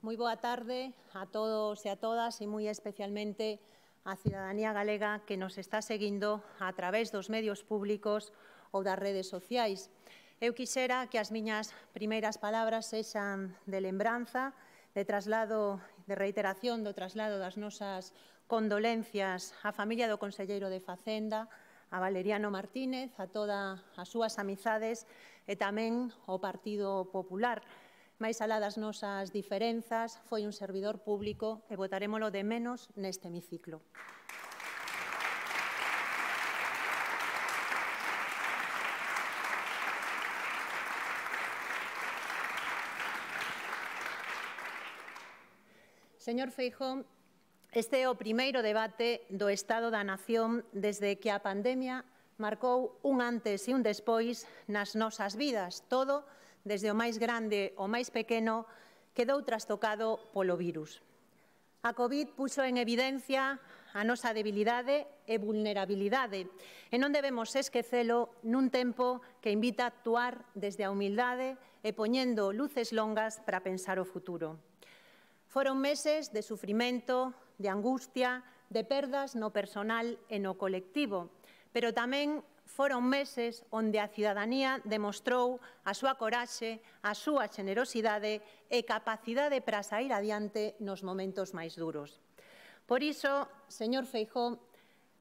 Moi boa tarde a todos e a todas e moi especialmente a cidadanía galega que nos está seguindo a través dos medios públicos ou das redes sociais. Eu quixera que as miñas primeiras palabras sexan de lembranza, de traslado, de reiteración do traslado das nosas condolencias á familia do Conselleiro de Facenda, a Valeriano Martínez, a todas as súas amizades e tamén ao Partido Popular máis alá das nosas diferenzas, foi un servidor público e votarémolo de menos neste hemiciclo. Señor Feijón, este é o primeiro debate do Estado da Nación desde que a pandemia marcou un antes e un despois nas nosas vidas, todo desde o máis grande ao máis pequeno, quedou trastocado polo virus. A COVID puxo en evidencia a nosa debilidade e vulnerabilidade e non debemos esquecelo nun tempo que invita a actuar desde a humildade e poñendo luces longas para pensar o futuro. Foron meses de sufrimento, de angustia, de perdas no personal e no colectivo, pero tamén foron meses onde a cidadanía demostrou a súa coraxe, a súa xenerosidade e capacidade para sair adiante nos momentos máis duros. Por iso, señor Feijó,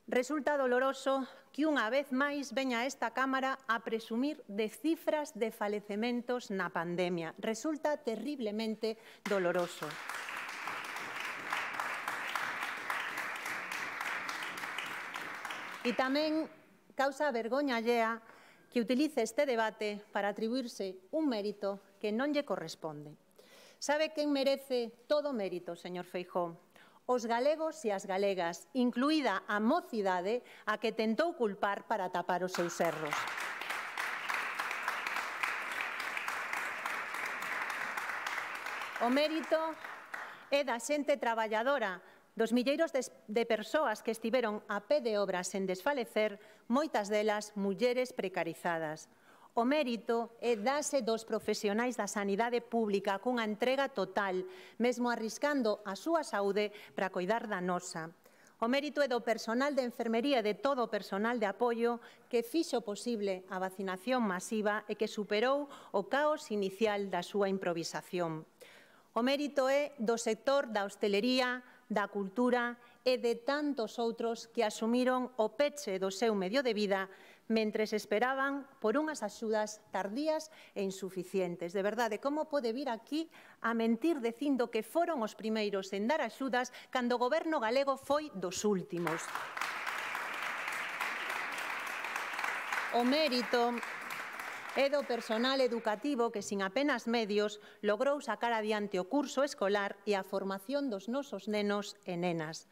resulta doloroso que unha vez máis veña a esta Cámara a presumir de cifras de falecementos na pandemia. Resulta terriblemente doloroso. E tamén Causa vergoña allea que utilice este debate para atribuirse un mérito que non lle corresponde. Sabe quen merece todo mérito, señor Feijó? Os galegos e as galegas, incluída a mocidade a que tentou culpar para tapar os seus erros. O mérito é da xente traballadora Dos milleiros de, de persoas que estiveron a pé de obra sen desfalecer, moitas delas mulleres precarizadas. O mérito é dase dos profesionais da sanidade pública cunha entrega total, mesmo arriscando a súa saúde para coidar da nosa. O mérito é do personal de enfermería e de todo o personal de apoio que fixo posible a vacinación masiva e que superou o caos inicial da súa improvisación. O mérito é do sector da hostelería, da cultura e de tantos outros que asumiron o peche do seu medio de vida mentres esperaban por unhas axudas tardías e insuficientes. De verdade, como pode vir aquí a mentir dicindo que foron os primeiros en dar axudas cando o goberno galego foi dos últimos? O mérito e do personal educativo que sin apenas medios logrou sacar adiante o curso escolar e a formación dos nosos nenos e nenas.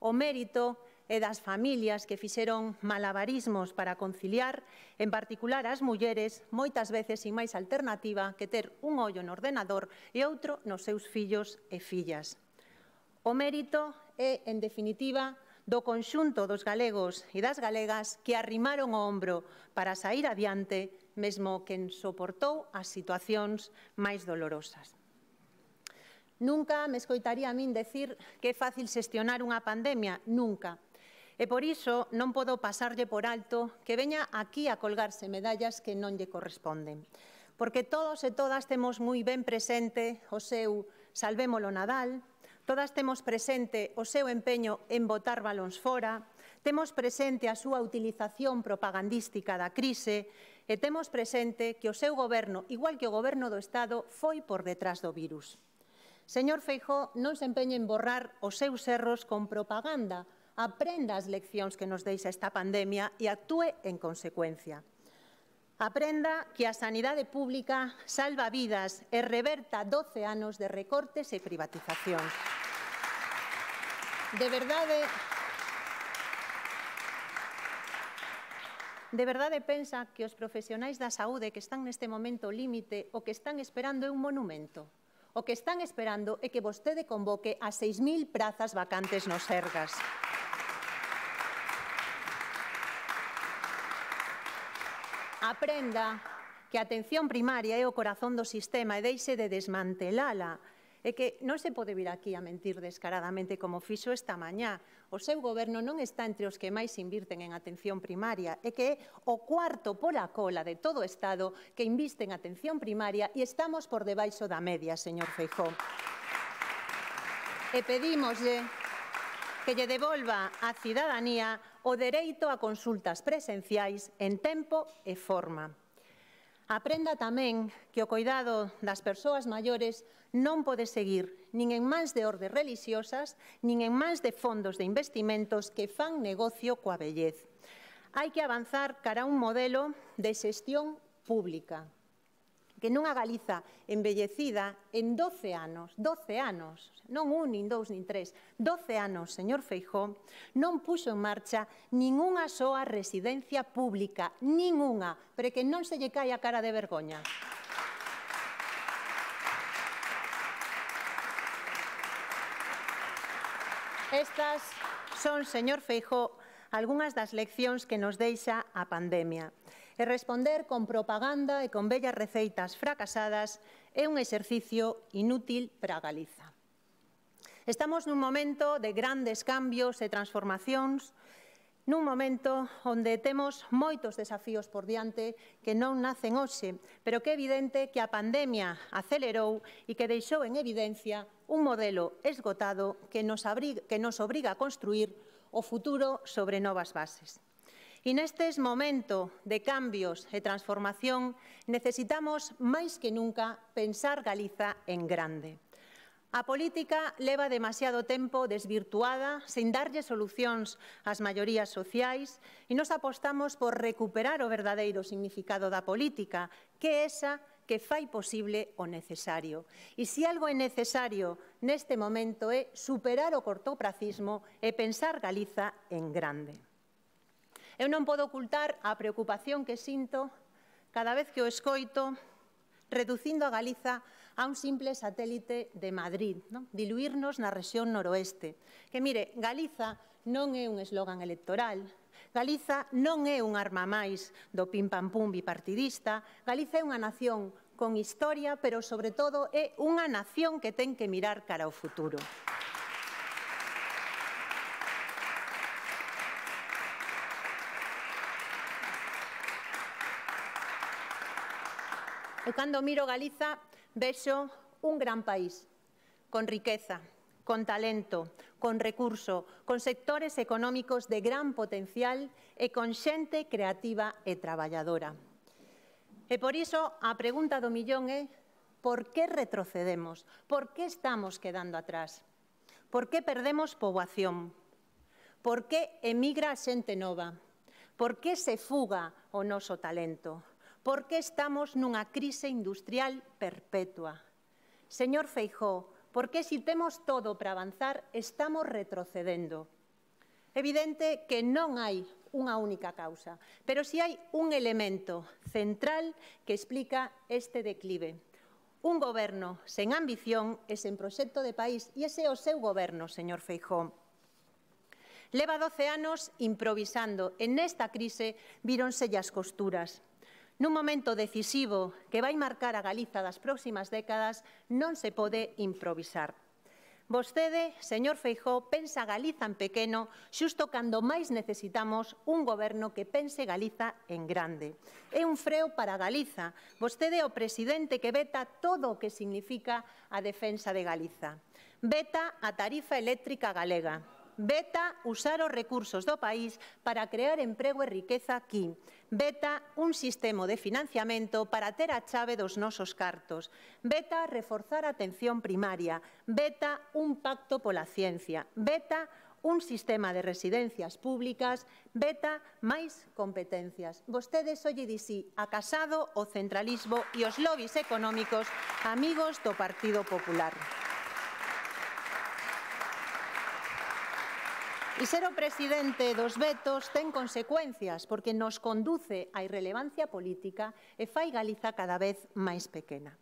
O mérito e das familias que fixeron malabarismos para conciliar, en particular as mulleres, moitas veces sin máis alternativa que ter un ollo no ordenador e outro nos seus fillos e fillas. O mérito é, en definitiva, do conxunto dos galegos e das galegas que arrimaron o ombro para sair adiante mesmo quen soportou as situacións máis dolorosas. Nunca me escoitaría a min decir que é fácil xestionar unha pandemia, nunca. E por iso non podo pasarlle por alto que veña aquí a colgarse medallas que non lle corresponden. Porque todos e todas temos moi ben presente o seu Salvémolo Nadal, todas temos presente o seu empeño en botar balóns fora, temos presente a súa utilización propagandística da crise e temos presente que o seu goberno, igual que o goberno do Estado, foi por detrás do virus. Señor Feijó, non se empeñe en borrar os seus erros con propaganda, aprenda as leccións que nos deixa esta pandemia e actúe en consecuencia. Aprenda que a sanidade pública salva vidas e reverta 12 anos de recortes e privatizacións. De verdade, de verdade pensa que os profesionais da saúde que están neste momento límite o que están esperando é un monumento. O que están esperando é que vostede convoque a 6.000 prazas vacantes nos Sergas. Aprenda que a atención primaria é o corazón do sistema e deixe de desmantelala É que non se pode vir aquí a mentir descaradamente como fixo esta mañá. O seu goberno non está entre os que máis invirten en atención primaria, é que é o cuarto pola cola de todo o Estado que inviste en atención primaria e estamos por debaixo da media, señor Feijó. E pedímoslle que lle devolva á cidadanía o dereito a consultas presenciais en tempo e forma. Aprenda tamén que o coidado das persoas maiores non pode seguir nin en mans de ordes religiosas, nin en mans de fondos de investimentos que fan negocio coa bellez. Hai que avanzar cara a un modelo de xestión pública, que nunha Galiza embellecida en 12 anos, 12 anos, non un, nin dous, nin tres, 12 anos, señor Feijó, non puxo en marcha unha soa residencia pública, unha, pero que non se lle caia a cara de vergoña. Estas son, señor Feijó, algunhas das leccións que nos deixa a pandemia e responder con propaganda e con bellas receitas fracasadas é un exercicio inútil para Galiza. Estamos nun momento de grandes cambios e transformacións, nun momento onde temos moitos desafíos por diante que non nacen hoxe, pero que é evidente que a pandemia acelerou e que deixou en evidencia un modelo esgotado que nos, que nos obriga a construir o futuro sobre novas bases. E nestes momento de cambios e transformación necesitamos máis que nunca pensar Galiza en grande. A política leva demasiado tempo desvirtuada, sen darlle solucións ás maiorías sociais, e nos apostamos por recuperar o verdadeiro significado da política, que é esa que fai posible o necesario. E se algo é necesario neste momento é superar o cortopracismo e pensar Galiza en grande. Eu non podo ocultar a preocupación que sinto cada vez que o escoito reducindo a Galiza a un simple satélite de Madrid, non? diluirnos na rexión noroeste. Que mire, Galiza non é un eslogan electoral, Galiza non é un arma máis do pim pam pum bipartidista, Galiza é unha nación con historia, pero sobre todo é unha nación que ten que mirar cara ao futuro. E cando miro Galiza, vexo un gran país, con riqueza, con talento, con recurso, con sectores económicos de gran potencial e con xente creativa e traballadora. E por iso, a pregunta do millón é por que retrocedemos, por que estamos quedando atrás, por que perdemos poboación, por que emigra a xente nova, por que se fuga o noso talento, porque estamos nunha crise industrial perpetua. Señor Feijó, por que si temos todo para avanzar, estamos retrocedendo. Evidente que non hai unha única causa, pero si hai un elemento central que explica este declive. Un goberno sen ambición e sen proxecto de país, e ese é o seu goberno, señor Feijó. Leva 12 anos improvisando. En esta crise víronse as costuras. Nun momento decisivo que vai marcar a Galiza das próximas décadas, non se pode improvisar. Vostede, señor Feijó, pensa Galiza en pequeno xusto cando máis necesitamos un goberno que pense Galiza en grande. É un freo para Galiza. Vostede é o presidente que veta todo o que significa a defensa de Galiza. Veta a tarifa eléctrica galega Veta usar os recursos do país para crear emprego e riqueza aquí. Veta un sistema de financiamento para ter a chave dos nosos cartos. Veta reforzar a atención primaria. Veta un pacto pola ciencia. Veta un sistema de residencias públicas, veta máis competencias. Vostedes olle dixi casado o centralismo e os lobbies económicos amigos do Partido Popular. E ser o presidente dos vetos ten consecuencias porque nos conduce á irrelevancia política e fai Galiza cada vez máis pequena.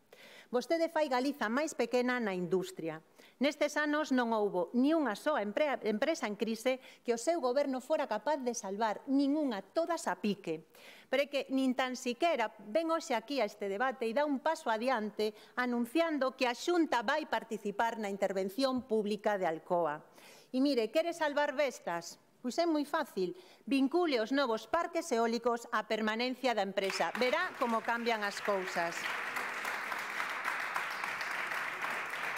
Vostede fai Galiza máis pequena na industria. Nestes anos non houbo ni unha soa empresa en crise que o seu goberno fora capaz de salvar ninguna todas a pique. Pero é que nin tan siquera ven hoxe aquí a este debate e dá un paso adiante anunciando que a Xunta vai participar na intervención pública de Alcoa. E mire, quere salvar vestas? Pois é moi fácil. Vincule os novos parques eólicos á permanencia da empresa. Verá como cambian as cousas.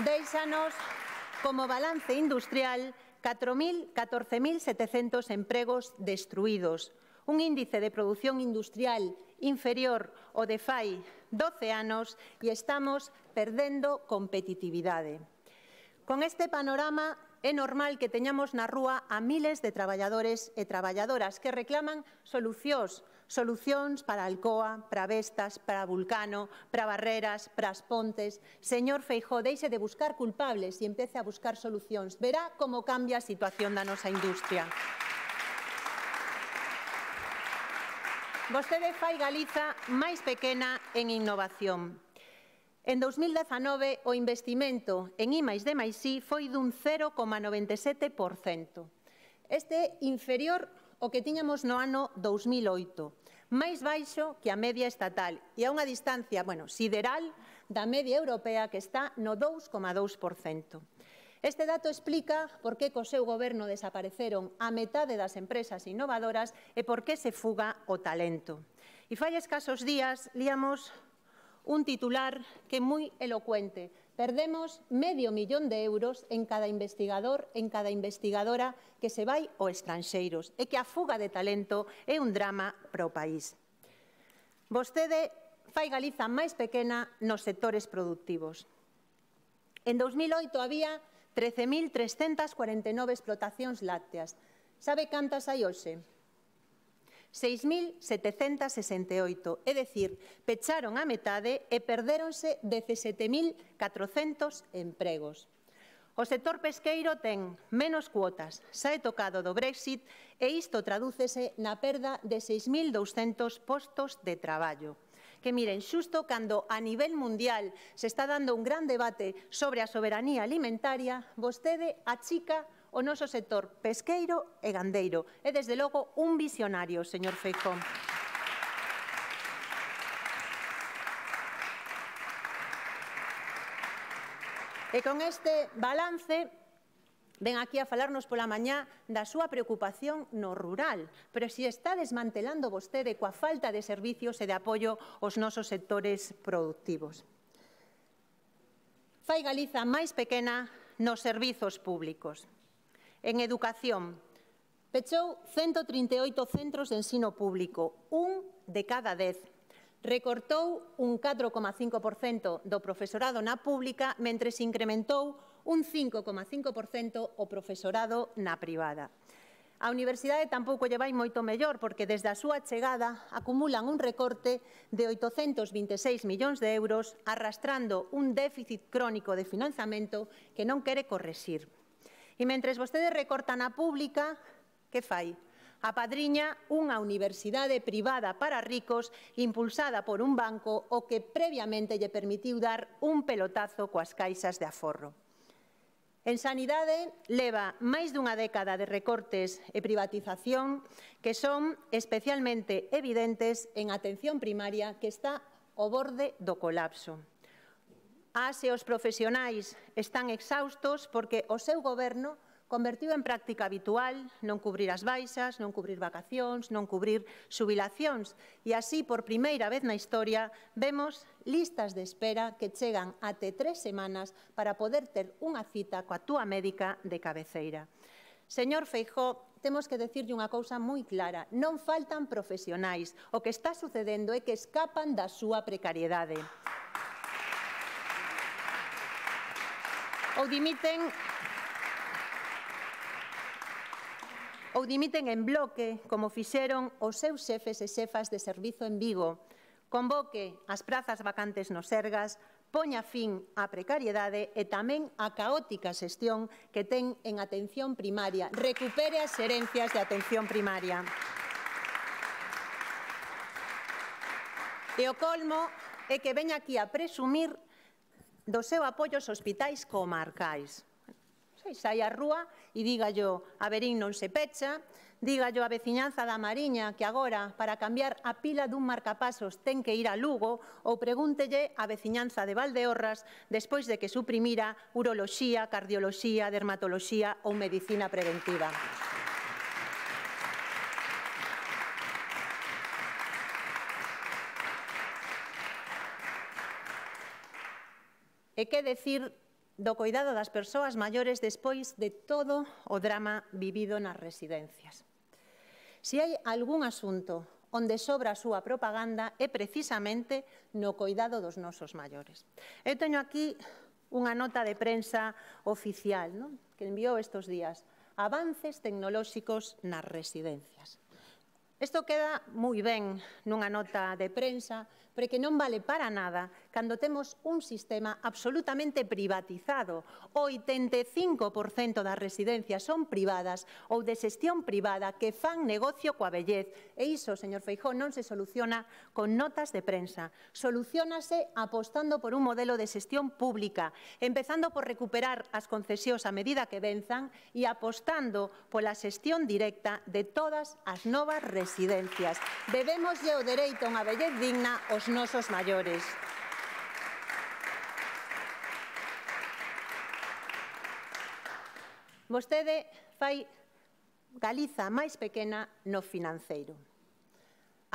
Deixanos como balance industrial 14.700 empregos destruídos, un índice de produción industrial inferior ao de fai 12 anos e estamos perdendo competitividade. Con este panorama é normal que teñamos na rúa a miles de traballadores e traballadoras que reclaman solucións, solucións para Alcoa, para Vestas, para Vulcano, para Barreras, para as Pontes. Señor Feijó, deixe de buscar culpables e empece a buscar solucións. Verá como cambia a situación da nosa industria. Vostede fai Galiza máis pequena en innovación. En 2019, o investimento en I máis D I foi dun 0,97%. Este inferior o que tiñamos no ano 2008, máis baixo que a media estatal e a unha distancia, bueno, sideral da media europea que está no 2,2%. Este dato explica por que co seu goberno desapareceron a metade das empresas innovadoras e por que se fuga o talento. E fai escasos días líamos un titular que muy elocuente. Perdemos medio millón de euros en cada investigador, en cada investigadora que se vai ao estranxeiros e que a fuga de talento é un drama para o país. Vostede fai Galiza máis pequena nos sectores productivos. En 2008 había 13.349 explotacións lácteas. Sabe cantas hai hoxe? 6.768, é dicir, pecharon a metade e perderonse 17.400 empregos. O sector pesqueiro ten menos cuotas, xa é tocado do Brexit e isto tradúcese na perda de 6.200 postos de traballo. Que miren, xusto cando a nivel mundial se está dando un gran debate sobre a soberanía alimentaria, vostede achica a o noso sector pesqueiro e gandeiro. E, desde logo, un visionario, señor Feijó. E con este balance ven aquí a falarnos pola mañá da súa preocupación no rural, pero si está desmantelando vostede coa falta de servicios e de apoio aos nosos sectores productivos. Fai Galiza máis pequena nos servizos públicos. En educación, pechou 138 centros de ensino público, un de cada dez. Recortou un 4,5% do profesorado na pública, mentre se incrementou un 5,5% o profesorado na privada. A universidade tampouco lle vai moito mellor, porque desde a súa chegada acumulan un recorte de 826 millóns de euros, arrastrando un déficit crónico de financiamento que non quere correxir. E mentres vostedes recortan a pública, que fai? A padriña unha universidade privada para ricos impulsada por un banco o que previamente lle permitiu dar un pelotazo coas caixas de aforro. En sanidade leva máis dunha década de recortes e privatización que son especialmente evidentes en atención primaria que está ao borde do colapso. As e os profesionais están exaustos porque o seu goberno convertiu en práctica habitual non cubrir as baixas, non cubrir vacacións, non cubrir subilacións. E así, por primeira vez na historia, vemos listas de espera que chegan até tres semanas para poder ter unha cita coa túa médica de cabeceira. Señor Feijó, temos que decirlle unha cousa moi clara. Non faltan profesionais. O que está sucedendo é que escapan da súa precariedade. ou dimiten ou dimiten en bloque, como fixeron os seus xefes e xefas de servizo en Vigo. Convoque as prazas vacantes nos Sergas, poña fin á precariedade e tamén á caótica xestión que ten en atención primaria. Recupere as xerencias de atención primaria. E o colmo é que veña aquí a presumir do seu apoio aos hospitais comarcais. saia sai a rúa e dígallo a Berín non se pecha, dígallo a veciñanza da Mariña que agora para cambiar a pila dun marcapasos ten que ir a Lugo ou pregúntelle a veciñanza de Valdeorras despois de que suprimira uroloxía, cardioloxía, dermatoloxía ou medicina preventiva. E que decir do cuidado das persoas maiores despois de todo o drama vivido nas residencias. Se hai algún asunto onde sobra a súa propaganda é precisamente no cuidado dos nosos maiores. Eu teño aquí unha nota de prensa oficial non? que enviou estes días. Avances tecnolóxicos nas residencias. Isto queda moi ben nunha nota de prensa porque non vale para nada cando temos un sistema absolutamente privatizado. O 85% das residencias son privadas ou de xestión privada que fan negocio coa bellez. E iso, señor Feijón, non se soluciona con notas de prensa. Solucionase apostando por un modelo de xestión pública, empezando por recuperar as concesións a medida que venzan e apostando pola xestión directa de todas as novas residencias. Debemos lle o dereito a unha bellez digna o aos nosos maiores. Vostede fai Galiza máis pequena no financeiro.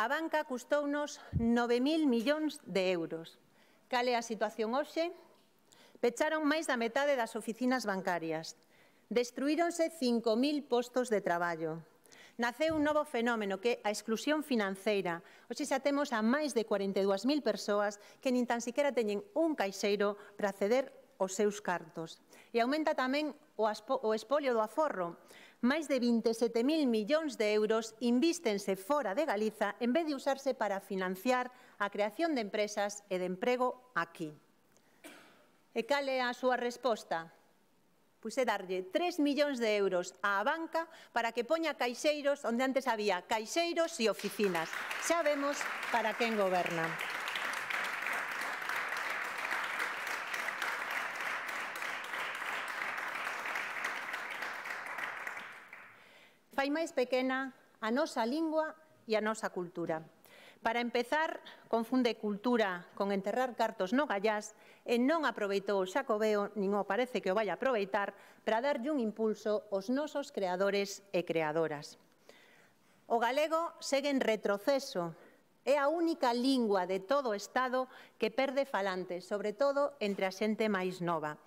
A banca custounos 9.000 millóns de euros. Cale a situación hoxe? Pecharon máis da metade das oficinas bancarias. Destruíronse 5.000 postos de traballo naceu un novo fenómeno que é a exclusión financeira. Oxe xa temos a máis de 42.000 persoas que nin tan siquera teñen un caixeiro para acceder os seus cartos. E aumenta tamén o, espolio do aforro. Máis de 27.000 millóns de euros invístense fora de Galiza en vez de usarse para financiar a creación de empresas e de emprego aquí. E cal é a súa resposta? pois é darlle 3 millóns de euros á banca para que poña caixeiros onde antes había caixeiros e oficinas. Xa vemos para quen goberna. Fai máis pequena a nosa lingua e a nosa cultura. Para empezar, confunde cultura con enterrar cartos no gallás e non aproveitou o Xacobeo, nin o parece que o vai aproveitar, para darlle un impulso aos nosos creadores e creadoras. O galego segue en retroceso. É a única lingua de todo o Estado que perde falantes, sobre todo entre a xente máis nova.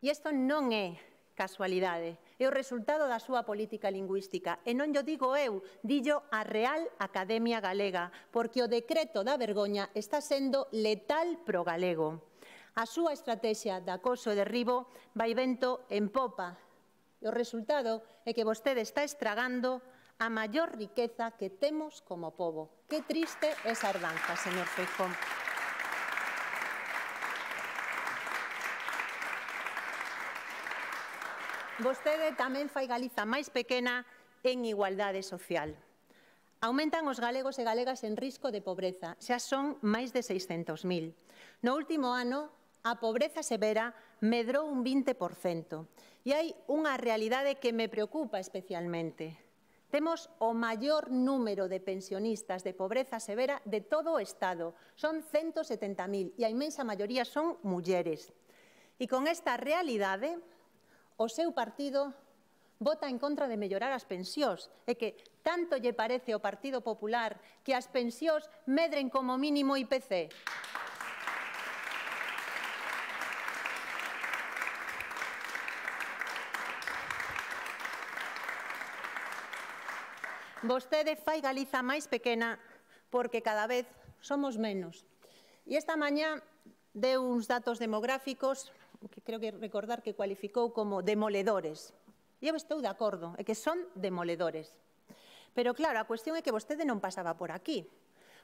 E isto non é casualidade, é o resultado da súa política lingüística. E non yo digo eu, dillo a Real Academia Galega, porque o decreto da vergoña está sendo letal pro galego. A súa estrategia de acoso e derribo vai vento en popa. E o resultado é que vostede está estragando a maior riqueza que temos como povo. Que triste esa herdanza, señor Feijón. Vostede tamén fai Galiza máis pequena en igualdade social. Aumentan os galegos e galegas en risco de pobreza, xa son máis de 600.000. No último ano, a pobreza severa medrou un 20%. E hai unha realidade que me preocupa especialmente. Temos o maior número de pensionistas de pobreza severa de todo o Estado. Son 170.000 e a imensa maioría son mulleres. E con esta realidade, o seu partido vota en contra de mellorar as pensións. É que tanto lle parece ao Partido Popular que as pensións medren como mínimo IPC. Vostede fai Galiza máis pequena porque cada vez somos menos. E esta mañá deu uns datos demográficos que creo que recordar que cualificou como demoledores. E eu estou de acordo, é que son demoledores. Pero claro, a cuestión é que vostede non pasaba por aquí,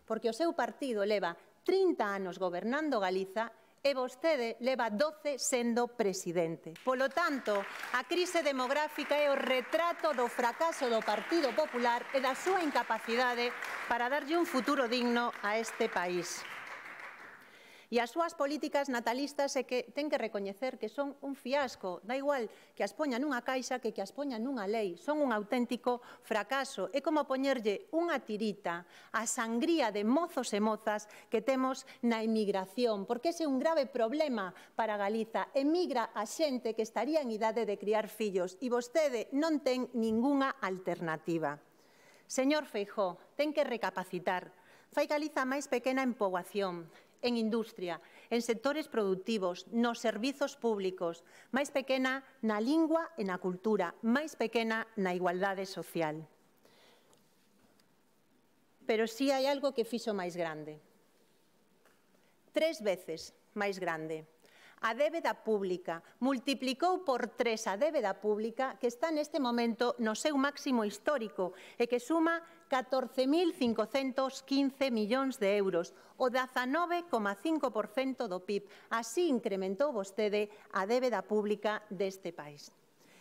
porque o seu partido leva 30 anos gobernando Galiza e vostede leva 12 sendo presidente. Polo tanto, a crise demográfica é o retrato do fracaso do Partido Popular e da súa incapacidade para darlle un futuro digno a este país. E as súas políticas natalistas é que ten que recoñecer que son un fiasco. Da igual que as poña nunha caixa que que as poña nunha lei. Son un auténtico fracaso. É como poñerlle unha tirita a sangría de mozos e mozas que temos na emigración, porque ese é un grave problema para Galiza. Emigra a xente que estaría en idade de criar fillos e vostede non ten ningunha alternativa. Señor Feijó, ten que recapacitar. Fai Galiza máis pequena en poboación, en industria, en sectores produtivos, nos servizos públicos, máis pequena na lingua e na cultura, máis pequena na igualdade social. Pero sí hai algo que fixo máis grande. Tres veces máis grande a débeda pública, multiplicou por tres a débeda pública que está neste momento no seu máximo histórico e que suma 14.515 millóns de euros, o 19,5% do PIB. Así incrementou vostede a débeda pública deste país.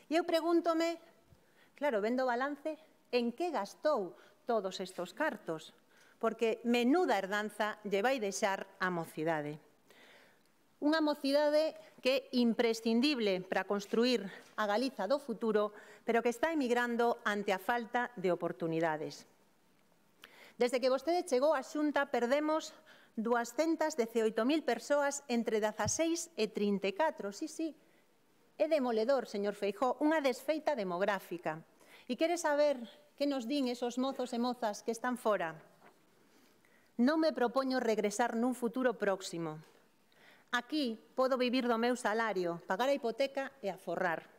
E eu pregúntome, claro, vendo o balance, en que gastou todos estes cartos? Porque menuda herdanza lle vai deixar a mocidade. Unha mocidade que é imprescindible para construir a Galiza do futuro, pero que está emigrando ante a falta de oportunidades. Desde que vostede chegou á Xunta perdemos 218.000 persoas entre 16 e 34. Sí, sí, é demoledor, señor Feijó, unha desfeita demográfica. E quere saber que nos din esos mozos e mozas que están fora? Non me propoño regresar nun futuro próximo. Aquí podo vivir do meu salario, pagar a hipoteca e aforrar.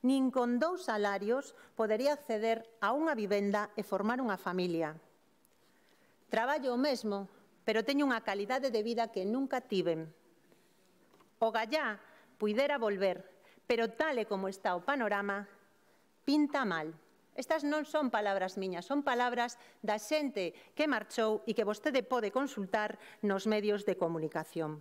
Nin con dous salarios podería acceder a unha vivenda e formar unha familia. Traballo o mesmo, pero teño unha calidade de vida que nunca tiven. O gallá puidera volver, pero tal e como está o panorama, pinta mal. Estas non son palabras miñas, son palabras da xente que marchou e que vostede pode consultar nos medios de comunicación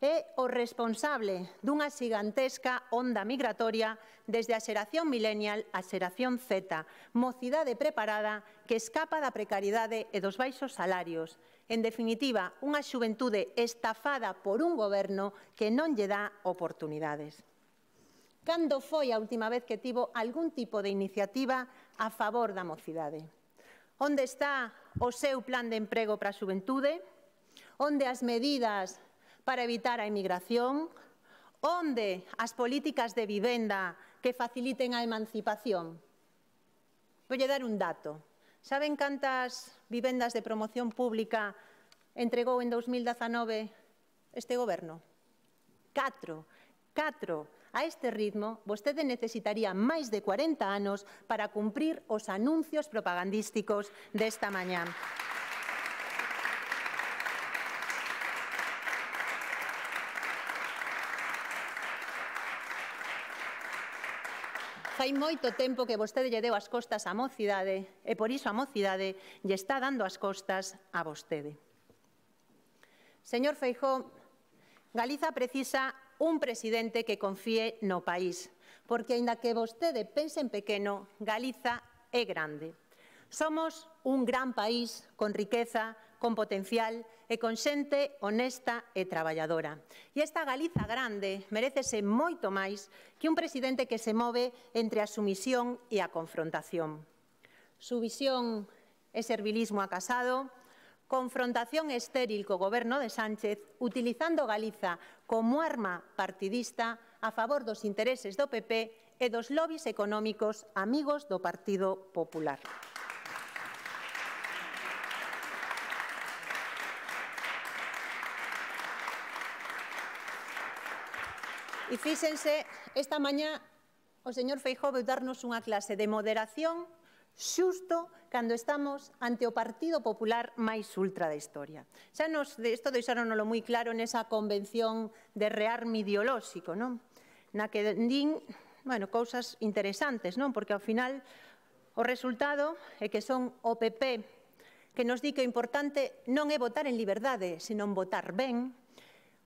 é o responsable dunha xigantesca onda migratoria desde a xeración millennial á xeración Z, mocidade preparada que escapa da precariedade e dos baixos salarios. En definitiva, unha xuventude estafada por un goberno que non lle dá oportunidades. Cando foi a última vez que tivo algún tipo de iniciativa a favor da mocidade? Onde está o seu plan de emprego para a xuventude? Onde as medidas para evitar a emigración, onde as políticas de vivenda que faciliten a emancipación. Voulle dar un dato. Saben cantas vivendas de promoción pública entregou en 2019 este goberno? Catro. Catro. A este ritmo, vostede necesitaría máis de 40 anos para cumprir os anuncios propagandísticos desta mañá. Fai moito tempo que vostede lle deu as costas á mocidade e por iso a mocidade lle está dando as costas a vostede. Señor Feijó, Galiza precisa un presidente que confíe no país, porque aínda que vostede pense en pequeno, Galiza é grande. Somos un gran país con riqueza, con potencial e con xente honesta e traballadora. E esta Galiza grande merecese moito máis que un presidente que se move entre a sumisión e a confrontación. Subisión e servilismo acasado, confrontación estéril co goberno de Sánchez utilizando Galiza como arma partidista a favor dos intereses do PP e dos lobbies económicos amigos do Partido Popular. E fíxense, esta mañá o señor Feijó veu darnos unha clase de moderación xusto cando estamos ante o Partido Popular máis ultra da historia. Xa nos, de isto deixaronolo moi claro nesa convención de rearme ideolóxico, non? Na que din, bueno, cousas interesantes, non? Porque ao final o resultado é que son o PP que nos di que o importante non é votar en liberdade, senón votar ben,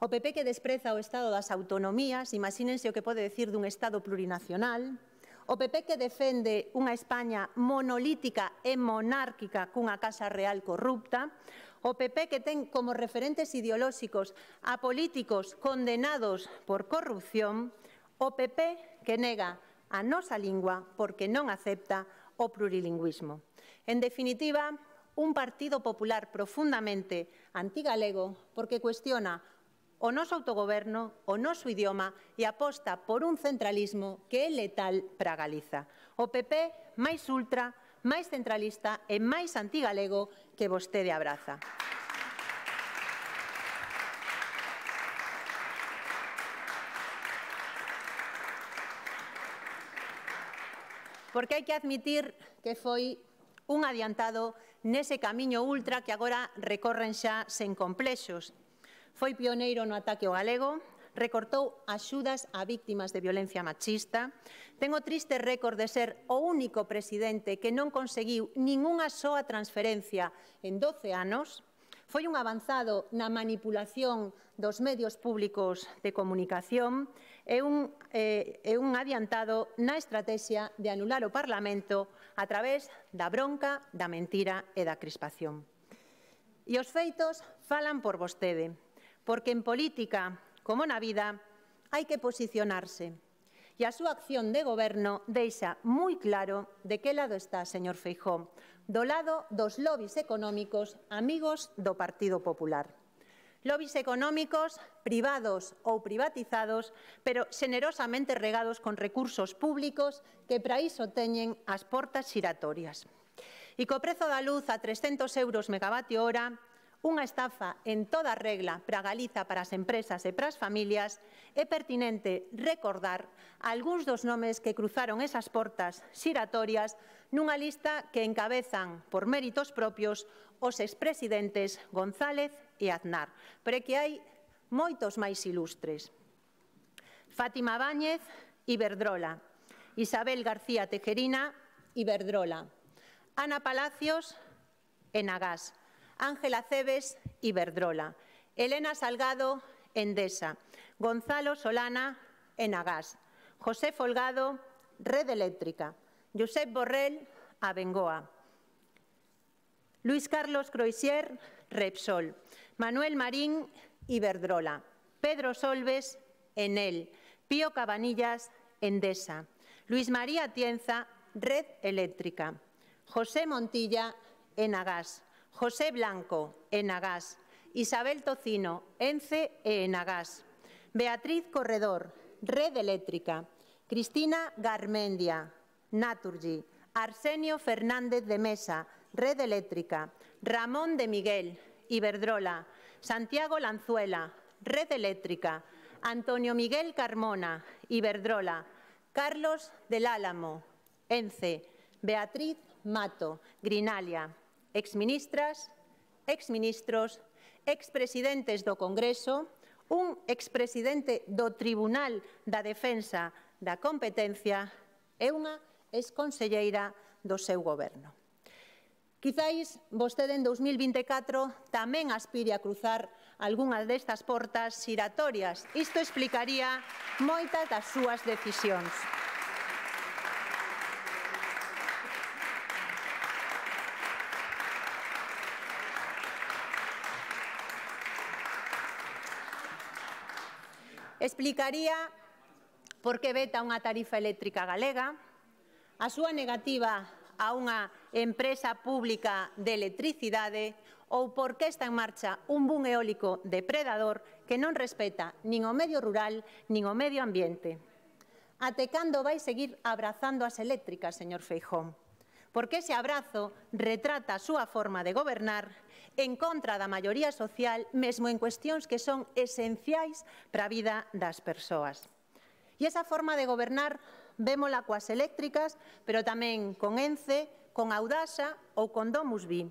O PP que despreza o Estado das autonomías, imagínense o que pode decir dun Estado plurinacional. O PP que defende unha España monolítica e monárquica cunha Casa Real corrupta. O PP que ten como referentes ideolóxicos a políticos condenados por corrupción. O PP que nega a nosa lingua porque non acepta o plurilingüismo. En definitiva, un Partido Popular profundamente antigalego porque cuestiona o noso autogoberno, o noso idioma e aposta por un centralismo que é letal para Galiza. O PP máis ultra, máis centralista e máis antigalego que vostede abraza. Porque hai que admitir que foi un adiantado nese camiño ultra que agora recorren xa sen complexos Foi pioneiro no ataque ao galego, recortou axudas a víctimas de violencia machista, ten o triste récord de ser o único presidente que non conseguiu ningunha soa transferencia en 12 anos, foi un avanzado na manipulación dos medios públicos de comunicación e un, eh, e un adiantado na estrategia de anular o Parlamento a través da bronca, da mentira e da crispación. E os feitos falan por vostede porque en política, como na vida, hai que posicionarse. E a súa acción de goberno deixa moi claro de que lado está, señor Feijó, do lado dos lobbies económicos amigos do Partido Popular. Lobbies económicos privados ou privatizados, pero xenerosamente regados con recursos públicos que para iso teñen as portas xiratorias. E co prezo da luz a 300 euros megavatio hora, unha estafa en toda regla para Galiza, para as empresas e para as familias, é pertinente recordar algúns dos nomes que cruzaron esas portas xiratorias nunha lista que encabezan por méritos propios os expresidentes González e Aznar, pero que hai moitos máis ilustres. Fátima Báñez, Iberdrola. Isabel García Tejerina, Iberdrola. Ana Palacios, Enagás. Ángela Cebes, Iberdrola. Elena Salgado, Endesa. Gonzalo Solana, Enagas. José Folgado, Red Eléctrica. Josep Borrell, Abengoa. Luis Carlos Croisier, Repsol. Manuel Marín, Iberdrola. Pedro Solves, Enel. Pío Cabanillas, Endesa. Luis María Tienza, Red Eléctrica. José Montilla, Enagas. José Blanco, Enagás. Isabel Tocino, ENCE Enagás. Beatriz Corredor, Red Eléctrica. Cristina Garmendia, Naturgy. Arsenio Fernández de Mesa, Red Eléctrica. Ramón de Miguel, Iberdrola. Santiago Lanzuela, Red Eléctrica. Antonio Miguel Carmona, Iberdrola. Carlos del Álamo, ENCE. Beatriz Mato, Grinalia. exministras, exministros, expresidentes do Congreso, un expresidente do Tribunal da Defensa da Competencia e unha exconselleira do seu goberno. Quizáis vostede en 2024 tamén aspire a cruzar algunha destas portas xiratorias. Isto explicaría moitas das súas decisións. Explicaría por que veta unha tarifa eléctrica galega, a súa negativa a unha empresa pública de electricidade ou por que está en marcha un boom eólico depredador que non respeta nin o medio rural nin o medio ambiente. Ate cando vai seguir abrazando as eléctricas, señor Feijón? Porque ese abrazo retrata a súa forma de gobernar en contra da maioría social mesmo en cuestións que son esenciais para a vida das persoas. E esa forma de gobernar vémola coas eléctricas, pero tamén con ENCE, con Audasa ou con Domus Vi.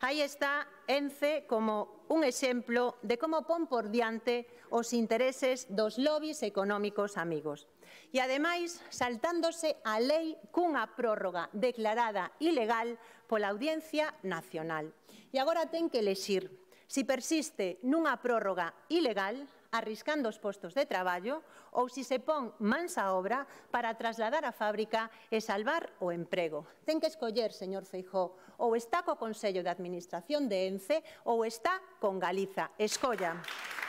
Aí está ENCE como un exemplo de como pon por diante os intereses dos lobbies económicos amigos. E, ademais, saltándose a lei cunha prórroga declarada ilegal pola Audiencia Nacional. E agora ten que lexir. se persiste nunha prórroga ilegal arriscando os postos de traballo ou se se pon mans obra para trasladar a fábrica e salvar o emprego. Ten que escoller, señor Feijó, ou está co Consello de Administración de ENCE ou está con Galiza. Escolla. Escolla.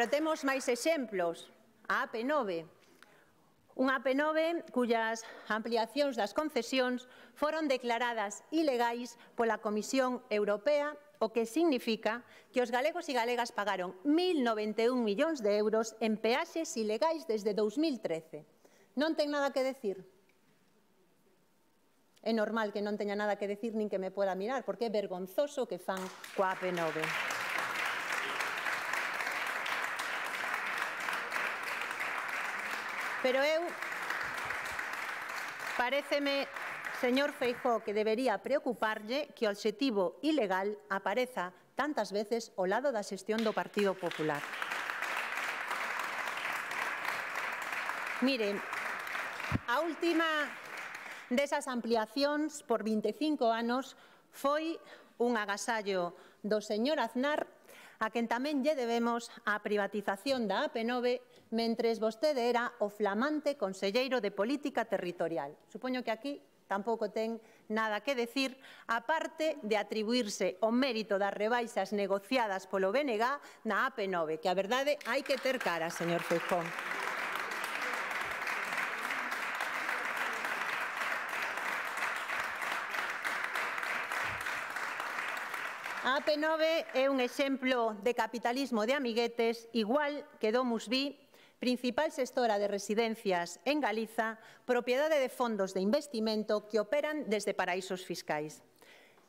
Pero temos máis exemplos. A AP9, unha AP9 cuyas ampliacións das concesións foron declaradas ilegais pola Comisión Europea o que significa que os galegos e galegas pagaron 1.091 millóns de euros en peaxes ilegais desde 2013. Non ten nada que decir. É normal que non teña nada que decir nin que me poda mirar, porque é vergonzoso que fan coa AP9. Pero eu pareceme, señor Feijó, que debería preocuparlle que o objetivo ilegal apareza tantas veces ao lado da xestión do Partido Popular. Mire, a última desas ampliacións por 25 anos foi un agasallo do señor Aznar a quen tamén lle debemos a privatización da AP9 mentres vostede era o flamante conselleiro de Política Territorial. Supoño que aquí tampouco ten nada que decir, aparte de atribuirse o mérito das rebaixas negociadas polo BNG na AP9, que a verdade hai que ter cara, señor Feijón. A AP9 é un exemplo de capitalismo de amiguetes igual que Domus B principal gestora de residencias en Galiza, propiedad de fondos de investimento que operan desde paraísos fiscais.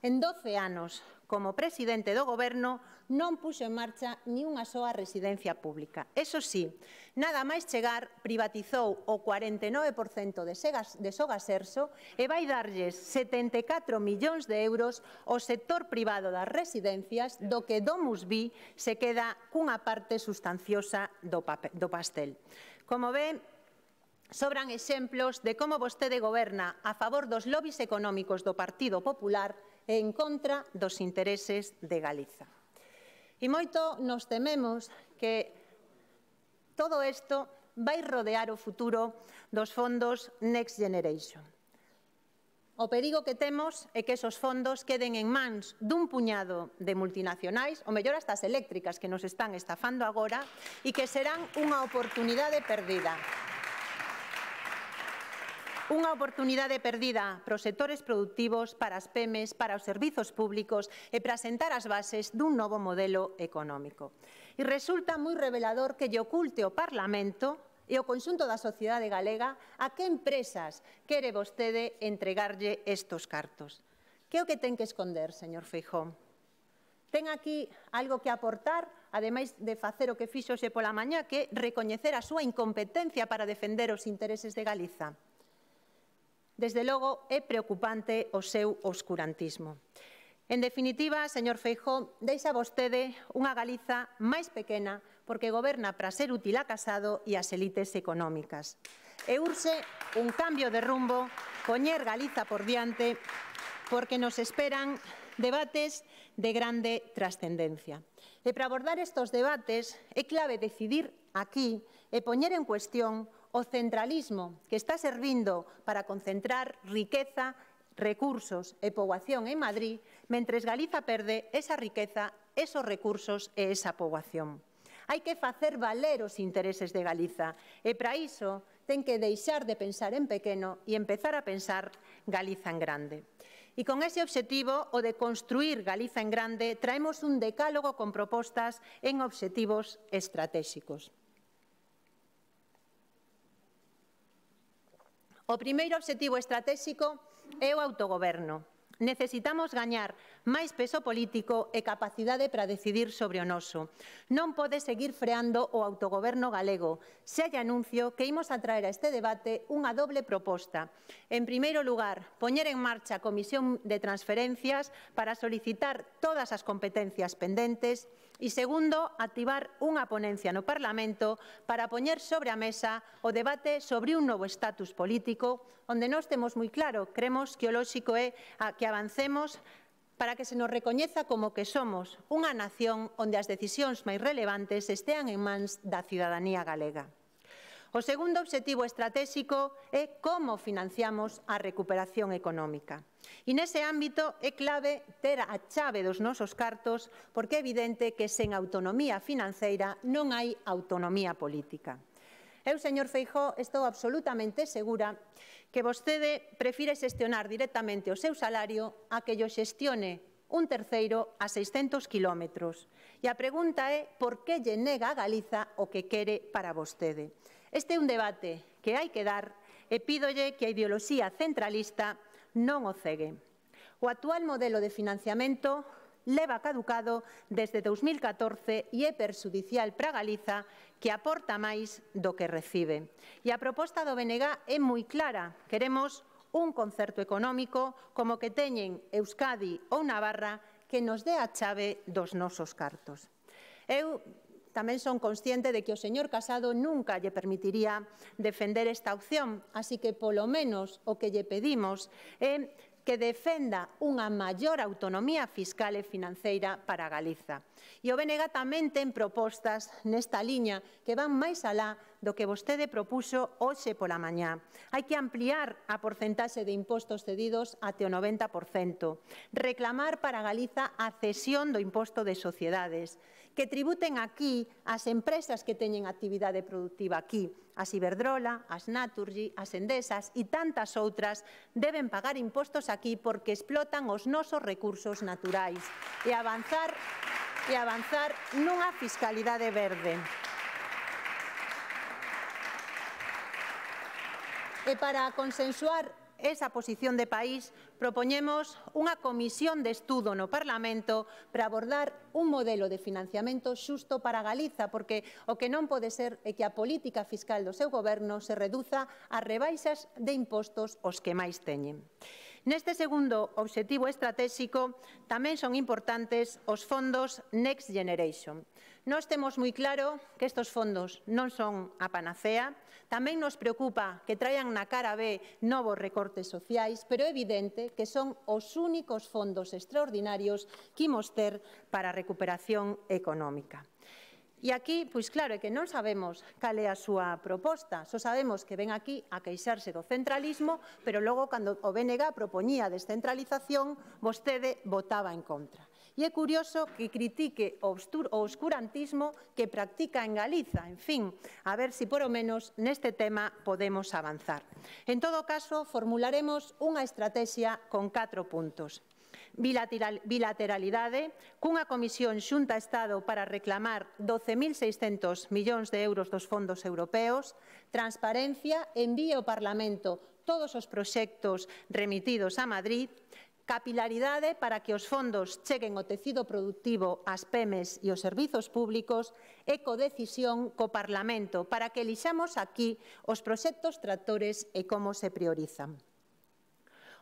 En 12 años como presidente do goberno, non puxo en marcha ni unha soa residencia pública. Eso sí, nada máis chegar, privatizou o 49% de, Segas, de Sogaserso e vai darlles 74 millóns de euros ao sector privado das residencias do que Domus B se queda cunha parte sustanciosa do, papel, do pastel. Como ve, sobran exemplos de como vostede goberna a favor dos lobbies económicos do Partido Popular e en contra dos intereses de Galiza. E moito nos tememos que todo isto vai rodear o futuro dos fondos Next Generation. O perigo que temos é que esos fondos queden en mans dun puñado de multinacionais, ou mellor hasta as eléctricas que nos están estafando agora, e que serán unha oportunidade perdida. Unha oportunidade perdida para os sectores productivos, para as PEMES, para os servizos públicos e para sentar as bases dun novo modelo económico. E resulta moi revelador que lle oculte o Parlamento e o conxunto da sociedade galega a que empresas quere vostede entregarlle estos cartos. Que é o que ten que esconder, señor Feijón? Ten aquí algo que aportar, ademais de facer o que fixose pola mañá, que recoñecer a súa incompetencia para defender os intereses de Galiza. Desde logo, é preocupante o seu obscurantismo. En definitiva, señor Feijó, deixa vostede unha Galiza máis pequena porque goberna para ser útil a Casado e as elites económicas. E urxe un cambio de rumbo, poñer Galiza por diante, porque nos esperan debates de grande trascendencia. E para abordar estos debates é clave decidir aquí e poñer en cuestión o centralismo que está servindo para concentrar riqueza, recursos e poboación en Madrid, mentres Galiza perde esa riqueza, esos recursos e esa poboación. Hai que facer valer os intereses de Galiza e para iso ten que deixar de pensar en pequeno e empezar a pensar Galiza en grande. E con ese obxectivo, o de construir Galiza en grande, traemos un decálogo con propostas en obxectivos estratégicos. O primeiro obxectivo estratégico é o autogoberno. Necesitamos gañar máis peso político e capacidade para decidir sobre o noso. Non pode seguir freando o autogoberno galego. Se hai anuncio que imos a traer a este debate unha doble proposta. En primeiro lugar, poñer en marcha a Comisión de Transferencias para solicitar todas as competencias pendentes e, segundo, activar unha ponencia no Parlamento para poñer sobre a mesa o debate sobre un novo estatus político, onde nós temos moi claro, cremos que o lóxico é a que avancemos para que se nos recoñeza como que somos unha nación onde as decisións máis relevantes estean en mans da ciudadanía galega. O segundo obxectivo estratégico é como financiamos a recuperación económica. E nese ámbito é clave ter a chave dos nosos cartos porque é evidente que sen autonomía financeira non hai autonomía política. Eu, señor Feijó, estou absolutamente segura que vostede prefire xestionar directamente o seu salario a que llo xestione un terceiro a 600 kilómetros. E a pregunta é por que lle nega a Galiza o que quere para vostede. Este é un debate que hai que dar e pídolle que a ideoloxía centralista non o cegue. O actual modelo de financiamento leva caducado desde 2014 e é perxudicial para Galiza que aporta máis do que recibe. E a proposta do BNG é moi clara. Queremos un concerto económico como que teñen Euskadi ou Navarra que nos dé a chave dos nosos cartos. Eu Tamén son consciente de que o señor Casado nunca lle permitiría defender esta opción, así que polo menos o que lle pedimos é que defenda unha maior autonomía fiscal e financeira para Galiza. E o BNG tamén ten propostas nesta liña que van máis alá do que vostede propuxo hoxe pola mañá. Hai que ampliar a porcentaxe de impostos cedidos até o 90%, reclamar para Galiza a cesión do imposto de sociedades, que tributen aquí as empresas que teñen actividade productiva aquí. As Iberdrola, as Naturgy, as Endesas e tantas outras deben pagar impostos aquí porque explotan os nosos recursos naturais e avanzar e avanzar nunha fiscalidade verde. E para consensuar esa posición de país, propoñemos unha comisión de estudo no Parlamento para abordar un modelo de financiamento xusto para Galiza, porque o que non pode ser é que a política fiscal do seu goberno se reduza a rebaixas de impostos os que máis teñen. Neste segundo obxectivo estratégico tamén son importantes os fondos Next Generation. Nos temos moi claro que estos fondos non son a panacea, tamén nos preocupa que traian na cara B novos recortes sociais, pero é evidente que son os únicos fondos extraordinarios que imos ter para a recuperación económica. E aquí, pois claro, é que non sabemos cal é a súa proposta. Só sabemos que ven aquí a queixarse do centralismo, pero logo, cando o BNG propoñía descentralización, vostede votaba en contra. E é curioso que critique o obscurantismo que practica en Galiza. En fin, a ver se si por o menos neste tema podemos avanzar. En todo caso, formularemos unha estrategia con catro puntos bilateralidade, cunha comisión xunta Estado para reclamar 12.600 millóns de euros dos fondos europeos, transparencia, envíe ao Parlamento todos os proxectos remitidos a Madrid, capilaridade para que os fondos cheguen ao tecido productivo, ás PEMES e os servizos públicos e co-decisión co Parlamento para que elixamos aquí os proxectos tractores e como se priorizan.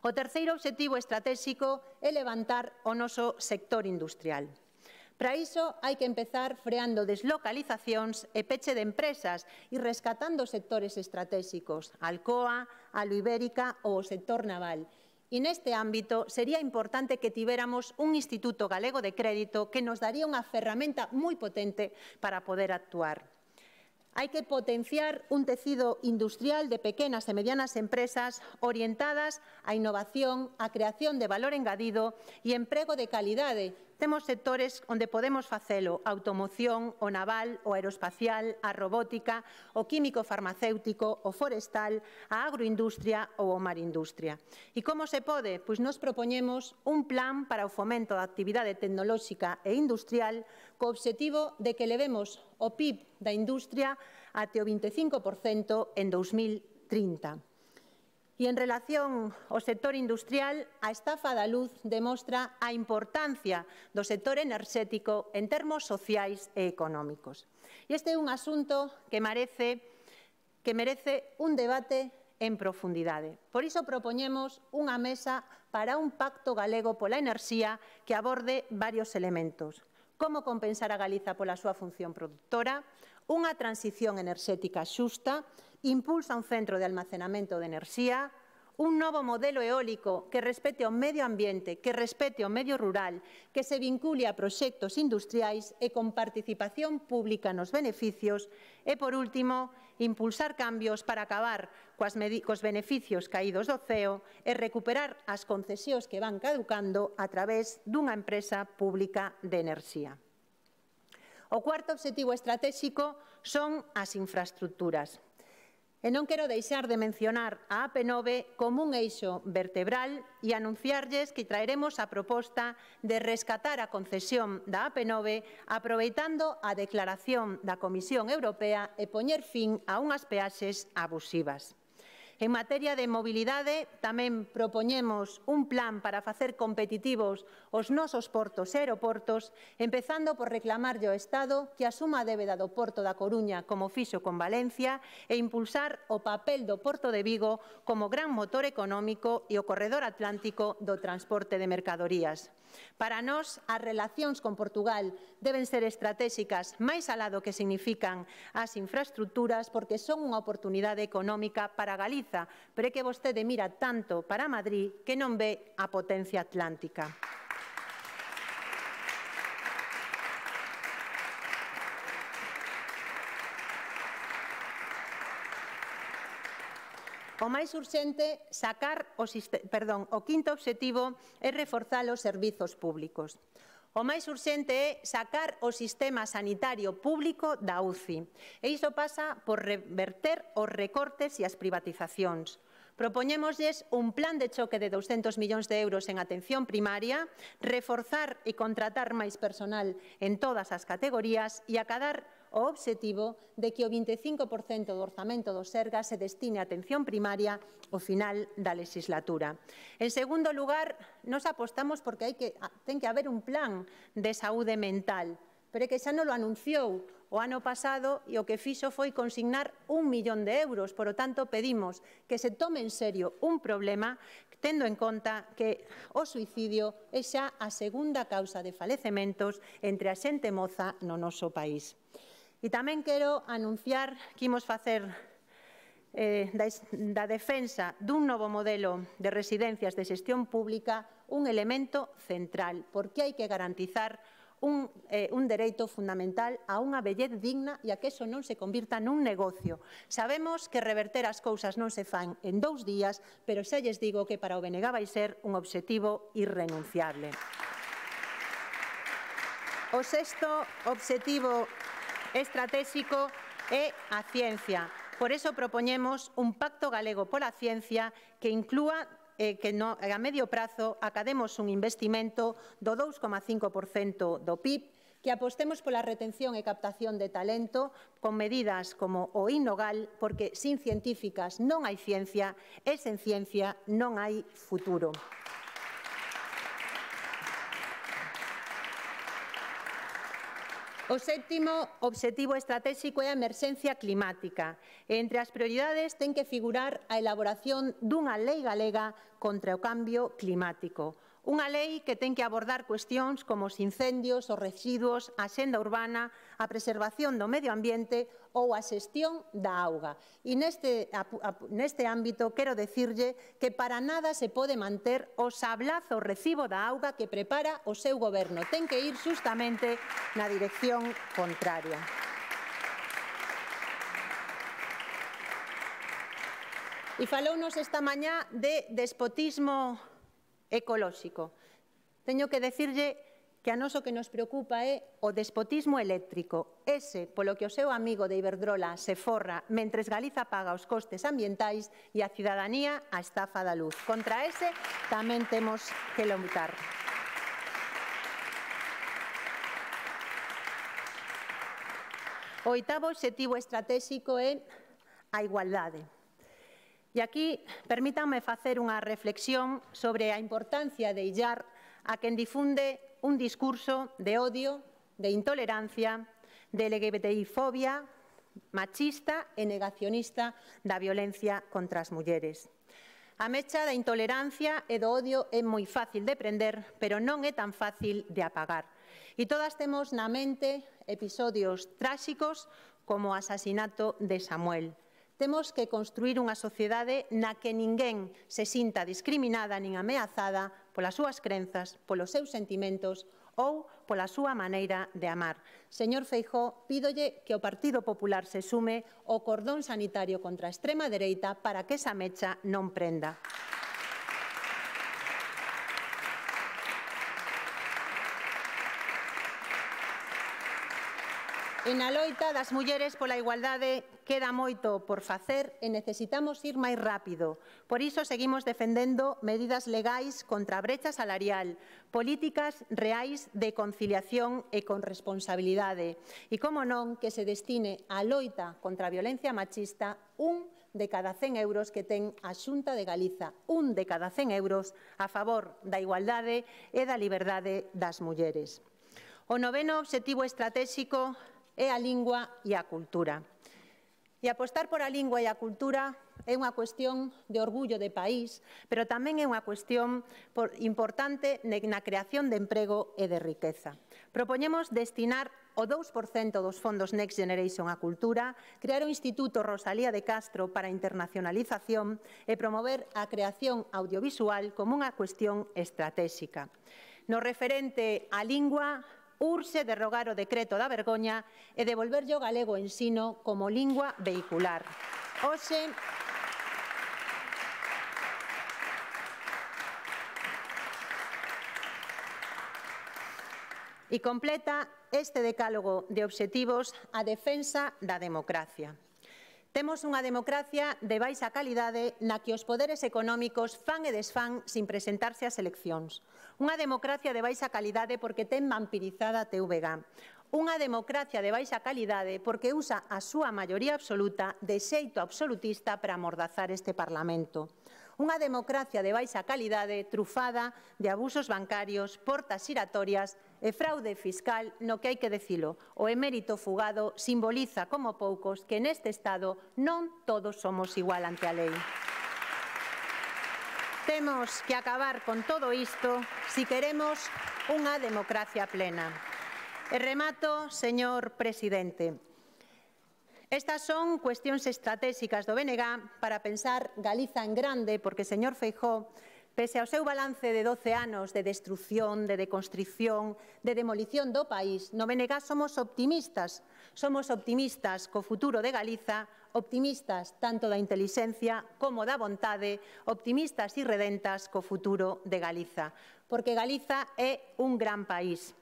O terceiro obxectivo estratégico é levantar o noso sector industrial. Para iso hai que empezar freando deslocalizacións e peche de empresas e rescatando sectores estratégicos, Alcoa, Aluibérica ou o sector naval, E neste ámbito sería importante que tivéramos un Instituto Galego de Crédito que nos daría unha ferramenta moi potente para poder actuar. Hai que potenciar un tecido industrial de pequenas e medianas empresas orientadas á innovación, á creación de valor engadido e emprego de calidade. Temos sectores onde podemos facelo, automoción, o naval, o aeroespacial, a robótica, o químico farmacéutico, o forestal, a agroindustria ou a marindustria. E como se pode? Pois nos propoñemos un plan para o fomento da actividade tecnolóxica e industrial co obxectivo de que levemos o PIB da industria até o 25% en 2030. E en relación ao sector industrial, a estafa da luz demostra a importancia do sector enerxético en termos sociais e económicos. E este é un asunto que merece, que merece un debate en profundidade. Por iso propoñemos unha mesa para un pacto galego pola enerxía que aborde varios elementos como compensar a Galiza pola súa función productora, unha transición enerxética xusta, impulsa un centro de almacenamento de enerxía, un novo modelo eólico que respete o medio ambiente, que respete o medio rural, que se vincule a proxectos industriais e con participación pública nos beneficios e, por último, impulsar cambios para acabar coas cos beneficios caídos do CEO e recuperar as concesións que van caducando a través dunha empresa pública de enerxía. O cuarto obxectivo estratégico son as infraestructuras. E non quero deixar de mencionar a AP9 como un eixo vertebral e anunciarlles que traeremos a proposta de rescatar a concesión da AP9 aproveitando a declaración da Comisión Europea e poñer fin a unhas peaxes abusivas. En materia de mobilidade, tamén propoñemos un plan para facer competitivos os nosos portos e aeroportos, empezando por reclamarlle ao Estado que asuma a débeda do Porto da Coruña como fixo con Valencia e impulsar o papel do Porto de Vigo como gran motor económico e o corredor atlántico do transporte de mercadorías. Para nós, as relacións con Portugal deben ser estratégicas máis alá do que significan as infraestructuras porque son unha oportunidade económica para Galicia Galiza, pero é que vostede mira tanto para Madrid que non ve a potencia atlántica. O máis urxente, sacar o, perdón, o quinto obxectivo é reforzar os servizos públicos. O máis urxente é sacar o sistema sanitario público da UCI. E iso pasa por reverter os recortes e as privatizacións. Propoñémoslles un plan de choque de 200 millóns de euros en atención primaria, reforzar e contratar máis personal en todas as categorías e acadar o objetivo de que o 25% do orzamento do Serga se destine a atención primaria ao final da legislatura. En segundo lugar, nos apostamos porque hai que, ten que haber un plan de saúde mental, pero é que xa non lo anunciou o ano pasado e o que fixo foi consignar un millón de euros. Por o tanto, pedimos que se tome en serio un problema tendo en conta que o suicidio é xa a segunda causa de falecementos entre a xente moza no noso país. E tamén quero anunciar que imos facer eh, da, defensa dun novo modelo de residencias de xestión pública un elemento central, porque hai que garantizar un, eh, un dereito fundamental a unha bellez digna e a que eso non se convirta nun negocio. Sabemos que reverter as cousas non se fan en dous días, pero xa lles digo que para o BNG vai ser un obxectivo irrenunciable. O sexto obxectivo estratégico e a ciencia. Por eso propoñemos un pacto galego pola ciencia que inclúa eh, que no, a medio prazo academos un investimento do 2,5% do PIB, que apostemos pola retención e captación de talento con medidas como o Innogal, porque sin científicas non hai ciencia e sen ciencia non hai futuro. O séptimo obxectivo estratégico é a emerxencia climática. Entre as prioridades ten que figurar a elaboración dunha lei galega contra o cambio climático Unha lei que ten que abordar cuestións como os incendios, os residuos, a xenda urbana, a preservación do medio ambiente ou a xestión da auga. E neste, a, a, neste ámbito quero decirlle que para nada se pode manter o sablazo recibo da auga que prepara o seu goberno. Ten que ir justamente na dirección contraria. E falounos esta mañá de despotismo ecolóxico. Teño que decirlle que a noso que nos preocupa é o despotismo eléctrico, ese polo que o seu amigo de Iberdrola se forra mentres Galiza paga os costes ambientais e a cidadanía a estafa da luz. Contra ese tamén temos que lomutar. O oitavo objetivo estratégico é a igualdade. E aquí, permítanme facer unha reflexión sobre a importancia de illar a quen difunde un discurso de odio, de intolerancia, de LGBTI-fobia, machista e negacionista da violencia contra as mulleres. A mecha da intolerancia e do odio é moi fácil de prender, pero non é tan fácil de apagar. E todas temos na mente episodios tráxicos como o asasinato de Samuel. Temos que construir unha sociedade na que ninguén se sinta discriminada nin ameazada polas súas crenzas, polos seus sentimentos ou pola súa maneira de amar. Señor Feijó, pídolle que o Partido Popular se sume ao cordón sanitario contra a extrema dereita para que esa mecha non prenda. En a loita das mulleres pola igualdade queda moito por facer e necesitamos ir máis rápido. Por iso seguimos defendendo medidas legais contra a brecha salarial, políticas reais de conciliación e con responsabilidade. E como non que se destine á loita contra a violencia machista un de cada 100 euros que ten a Xunta de Galiza, un de cada 100 euros a favor da igualdade e da liberdade das mulleres. O noveno obxectivo estratégico é a lingua e a cultura. E apostar por a lingua e a cultura é unha cuestión de orgullo de país, pero tamén é unha cuestión importante na creación de emprego e de riqueza. Propoñemos destinar o 2% dos fondos Next Generation a cultura, crear o Instituto Rosalía de Castro para a internacionalización e promover a creación audiovisual como unha cuestión estratégica. No referente á lingua, urxe derrogar o decreto da vergoña e devolverlle o galego ensino como lingua vehicular. Oxe, E completa este decálogo de obxectivos a defensa da democracia. Temos unha democracia de baixa calidade na que os poderes económicos fan e desfan sin presentarse ás eleccións. Unha democracia de baixa calidade porque ten vampirizada a TVG. Unha democracia de baixa calidade porque usa a súa maioría absoluta de xeito absolutista para amordazar este Parlamento. Unha democracia de baixa calidade trufada de abusos bancarios, portas xiratorias e fraude fiscal no que hai que decilo. O emérito fugado simboliza, como poucos, que neste Estado non todos somos igual ante a lei. Temos que acabar con todo isto si queremos unha democracia plena. E remato, señor presidente. Estas son cuestións estratégicas do BNG para pensar Galiza en grande, porque, señor Feijó, pese ao seu balance de 12 anos de destrucción, de deconstricción, de demolición do país, no BNG somos optimistas. Somos optimistas co futuro de Galiza, optimistas tanto da intelixencia como da vontade, optimistas e redentas co futuro de Galiza. Porque Galiza é un gran país.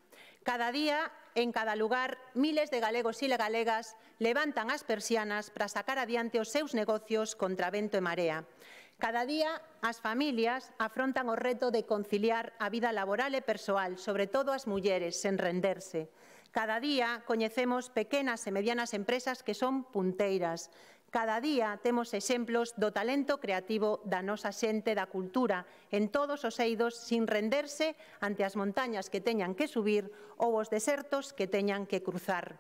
Cada día, en cada lugar, miles de galegos e galegas levantan as persianas para sacar adiante os seus negocios contra vento e marea. Cada día as familias afrontan o reto de conciliar a vida laboral e persoal, sobre todo as mulleres, sen renderse. Cada día coñecemos pequenas e medianas empresas que son punteiras. Cada día temos exemplos do talento creativo da nosa xente da cultura en todos os eidos sin renderse ante as montañas que teñan que subir ou os desertos que teñan que cruzar.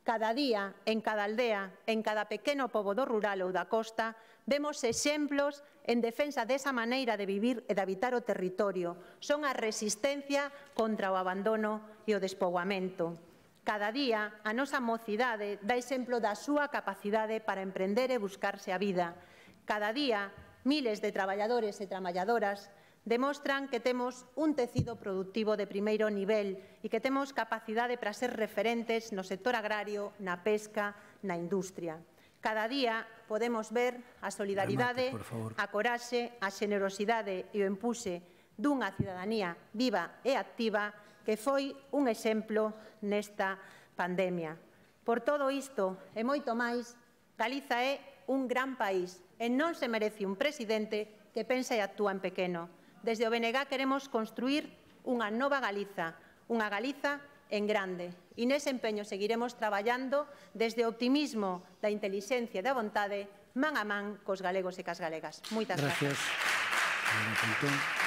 Cada día, en cada aldea, en cada pequeno pobo do rural ou da costa, Vemos exemplos en defensa desa maneira de vivir e de habitar o territorio. Son a resistencia contra o abandono e o despouamento. Cada día a nosa mocidade dá exemplo da súa capacidade para emprender e buscarse a vida. Cada día miles de traballadores e traballadoras demostran que temos un tecido productivo de primeiro nivel e que temos capacidade para ser referentes no sector agrario, na pesca, na industria. Cada día podemos ver a solidaridade, Remate, a coraxe, a xenerosidade e o empuse dunha cidadanía viva e activa que foi un exemplo nesta pandemia. Por todo isto e moito máis, Galiza é un gran país e non se merece un presidente que pensa e actúa en pequeno. Desde o BNG queremos construir unha nova Galiza, unha Galiza en grande, E nese empeño seguiremos traballando desde o optimismo da inteligencia e da vontade man a man cos galegos e cas galegas. Moitas gracias. gracias.